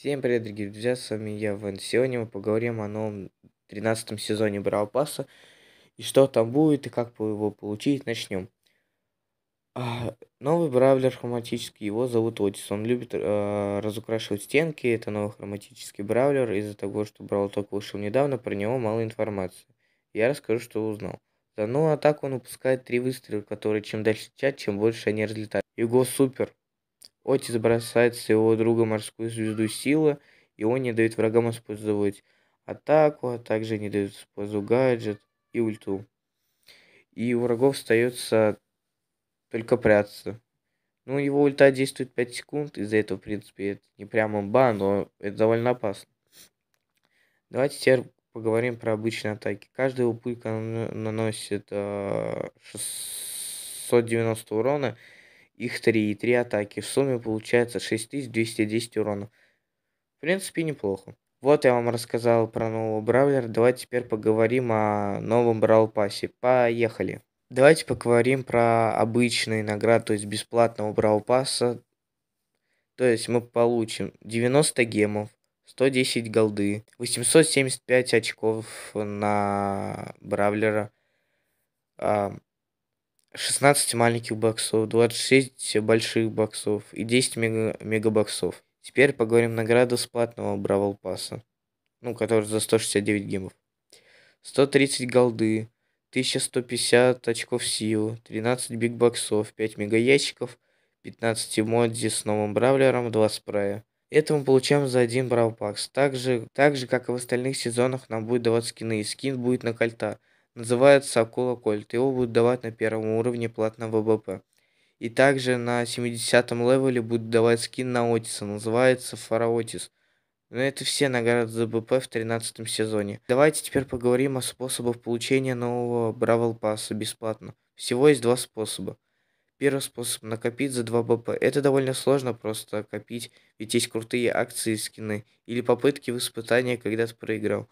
Всем привет, дорогие друзья, с вами я, Вен. Сегодня мы поговорим о новом 13 сезоне Брау Пасса, и что там будет, и как его получить, начнем. А, новый бравлер хроматический, его зовут Отис, он любит а, разукрашивать стенки, это новый хроматический бравлер, из-за того, что Брау только вышел недавно, про него мало информации. Я расскажу, что узнал. За новую атаку он выпускает три выстрела, которые чем дальше чат, чем больше они разлетают. Его супер Отис бросает своего друга морскую звезду сила, и он не дает врагам использовать атаку, а также не дает использовать гаджет и ульту. И у врагов остается только прятаться. Ну, его ульта действует 5 секунд, из-за этого, в принципе, это не прямо бан, но это довольно опасно. Давайте теперь поговорим про обычные атаки. Каждая упылька наносит 690 а, урона, их 3 и 3 атаки. В сумме получается 6210 урона. В принципе, неплохо. Вот я вам рассказал про нового бравлера. Давайте теперь поговорим о новом Брал Пассе. Поехали. Давайте поговорим про обычные награды, то есть бесплатного Брал Пасса. То есть мы получим 90 гемов, 110 голды, 875 очков на бравлера, 16 маленьких боксов, 26 больших боксов и 10 мега мегабоксов. Теперь поговорим награду с платного Бравл Пасса, ну, который за 169 гемов. 130 голды, 1150 очков сил, 13 бигбоксов, 5 мегаящиков, 15 эмодзи с новым бравлером, 2 спрея. Это мы получаем за один бравл пакс. Также, так же, как и в остальных сезонах, нам будет давать скины, и скин будет на кольта – называется Акула Кольт. Его будут давать на первом уровне платного ВБП. И также на 70 левеле будут давать скин на Отиса, называется Фараотис. Но ну, это все награды за БП в 13 сезоне. Давайте теперь поговорим о способах получения нового Бравл Пасса бесплатно. Всего есть два способа. Первый способ – накопить за 2 БП. Это довольно сложно просто копить, ведь есть крутые акции и скины, или попытки в испытания, когда ты проиграл.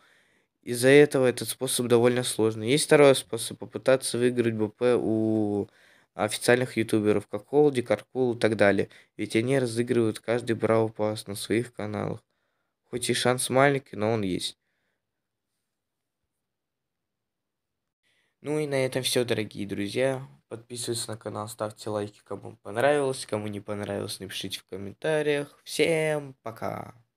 Из-за этого этот способ довольно сложный. Есть второй способ попытаться выиграть БП у официальных ютуберов, как Холди, Каркул и так далее. Ведь они разыгрывают каждый Браво Пас на своих каналах. Хоть и шанс маленький, но он есть. Ну и на этом все, дорогие друзья. Подписывайтесь на канал, ставьте лайки, кому понравилось, кому не понравилось, напишите в комментариях. Всем пока!